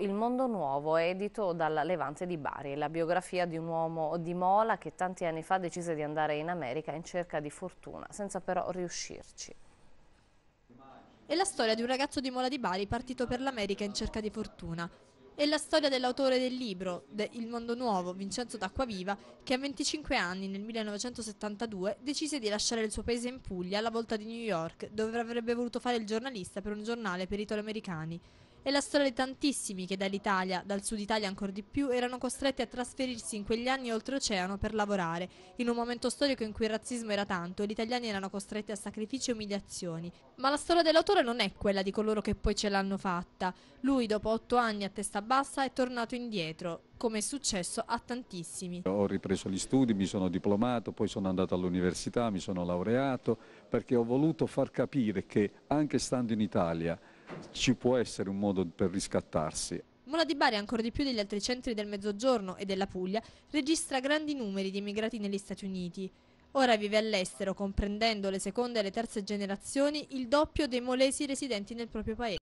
Il mondo nuovo edito dalla Levante di Bari, la biografia di un uomo di Mola che tanti anni fa decise di andare in America in cerca di fortuna, senza però riuscirci. È la storia di un ragazzo di Mola di Bari partito per l'America in cerca di fortuna. È la storia dell'autore del libro de Il mondo nuovo, Vincenzo d'Acquaviva, che a 25 anni, nel 1972, decise di lasciare il suo paese in Puglia alla volta di New York, dove avrebbe voluto fare il giornalista per un giornale per i italoamericani. È la storia di tantissimi che dall'Italia, dal sud Italia ancora di più, erano costretti a trasferirsi in quegli anni oltreoceano per lavorare, in un momento storico in cui il razzismo era tanto e gli italiani erano costretti a sacrifici e umiliazioni. Ma la storia dell'autore non è quella di coloro che poi ce l'hanno fatta. Lui, dopo otto anni a testa bassa, è tornato indietro, come è successo a tantissimi. Ho ripreso gli studi, mi sono diplomato, poi sono andato all'università, mi sono laureato, perché ho voluto far capire che anche stando in Italia ci può essere un modo per riscattarsi. Mola di Bari, ancora di più degli altri centri del Mezzogiorno e della Puglia, registra grandi numeri di immigrati negli Stati Uniti. Ora vive all'estero, comprendendo le seconde e le terze generazioni, il doppio dei molesi residenti nel proprio paese.